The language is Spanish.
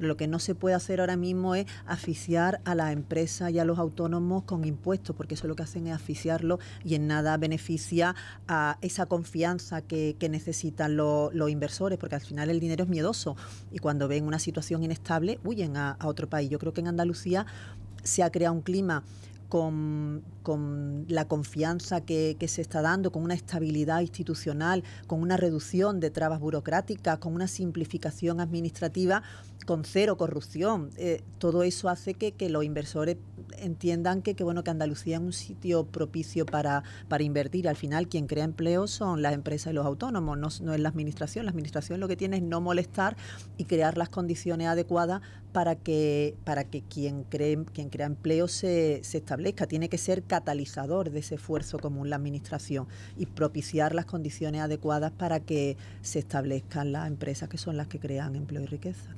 Lo que no se puede hacer ahora mismo es asfixiar a la empresa y a los autónomos con impuestos, porque eso lo que hacen es asfixiarlo y en nada beneficia a esa confianza que, necesitan los inversores, porque al final el dinero es miedoso y cuando ven una situación inestable huyen a otro país. Yo creo que en Andalucía se ha creado un clima con, la confianza que, se está dando, con una estabilidad institucional, con una reducción de trabas burocráticas, con una simplificación administrativa, con cero corrupción. Eh, todo eso hace que, que los inversores entiendan que, que, bueno, que Andalucía es un sitio propicio para, invertir. Al final, quien crea empleo son las empresas y los autónomos, no, no es la administración. La administración lo que tiene es no molestar y crear las condiciones adecuadas para que, para que quien, quien crea empleo se, se establezca. Tiene que ser catalizador de ese esfuerzo común la administración y propiciar las condiciones adecuadas para que se establezcan las empresas que son las que crean empleo y riqueza.